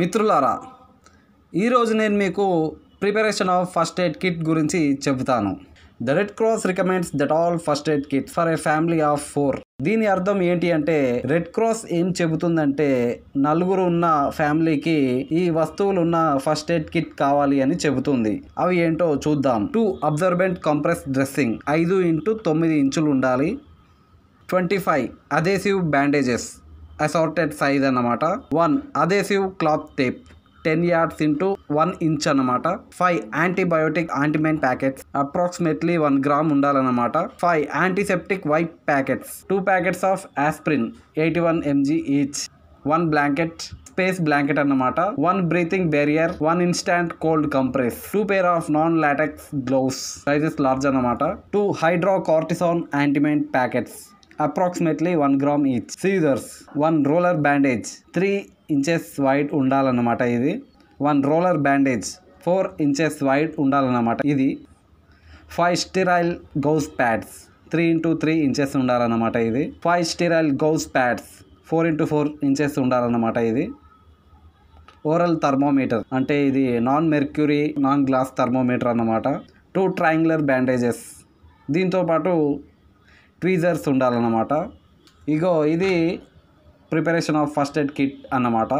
మిత్రులారా ఈరోజు నేను మీకు preparation of first aid kit గురించి చెబుతాను the Red Cross recommends that all first aid kit for a family of four దీని అర్థం ఏంటి అంటే రెడ్ క్రాస్ ఏం చెబుతుందంటే నలుగురు ఉన్న ఫ్యామిలీకి ఈ వస్తువులు ఉన్న ఫస్ట్ ఎయిడ్ కిట్ కావాలి అని చెబుతుంది అవి ఏంటో చూద్దాం టూ అబ్జర్బెంట్ కంప్రెస్ డ్రెస్సింగ్ ఐదు ఇంటూ తొమ్మిది ఇంచులు ఉండాలి twenty five adhesive bandages assorted size అన్నమాట one adhesive cloth tape ten yards into one inch అనమాట five antibiotic ointment packets approximately one gram ఉండాలన్నమాట five antiseptic wipe packets two packets of aspirin eighty one M G each one blanket space blanket అన్నమాట one breathing barrier one instant cold compress two pair of non latex gloves sizes large అన్నమాట two hydrocortisone ointment packets approximately one gram each scissors one roller bandage three inches wide ఉండాలన్నమాట ఇది one roller bandage four inches wide ఉండాలన్నమాట ఇది five sterile gauze pads three into three inches ఉండాలన్నమాట ఇది five sterile gauze pads four into four inches ఉండాలన్నమాట ఇది oral thermometer అంటే ఇది non mercury non glass thermometer అన్నమాట టూ ట్రయాంగులర్ బ్యాండేజెస్ దీంతోపాటు ట్వీజర్స్ ఉండాలన్నమాట ఇగో ఇది preparation of first aid kit అన్నమాట